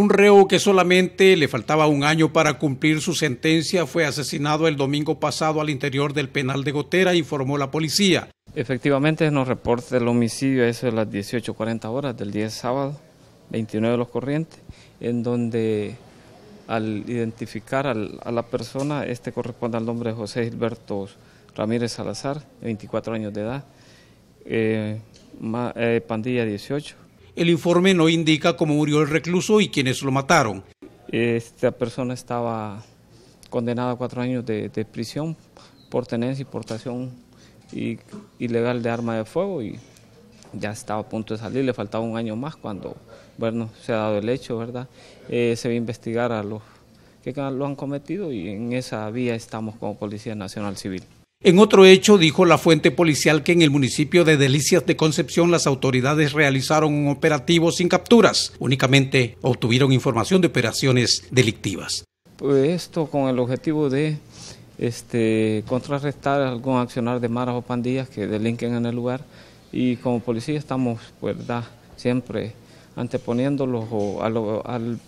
Un reo que solamente le faltaba un año para cumplir su sentencia fue asesinado el domingo pasado al interior del penal de Gotera, informó la policía. Efectivamente, nos reporta el homicidio, eso de las 18.40 horas del día sábado, 29 de los corrientes, en donde al identificar a la persona, este corresponde al nombre de José Gilberto Ramírez Salazar, 24 años de edad, eh, eh, pandilla 18, el informe no indica cómo murió el recluso y quiénes lo mataron. Esta persona estaba condenada a cuatro años de, prisión por tenencia y portación ilegal de arma de fuego y ya estaba a punto de salir, le faltaba un año más cuando bueno, se ha dado el hecho, ¿verdad? Eh, se va a investigar a los que lo han cometido y en esa vía estamos como Policía Nacional Civil. En otro hecho, dijo la fuente policial que en el municipio de Delicias de Concepción las autoridades realizaron un operativo sin capturas, únicamente obtuvieron información de operaciones delictivas. Pues esto con el objetivo de este, contrarrestar algún accionar de maras o pandillas que delinquen en el lugar y como policía estamos siempre anteponiéndolos a al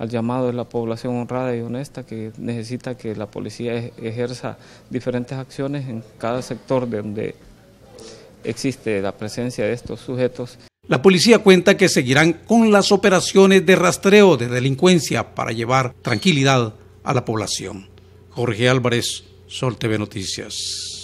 al llamado de la población honrada y honesta que necesita que la policía e-, ejerza diferentes acciones en cada sector donde existe la presencia de estos sujetos. La policía cuenta que seguirán con las operaciones de rastreo de delincuencia para llevar tranquilidad a la población. Jorge Álvarez, Sol TV Noticias.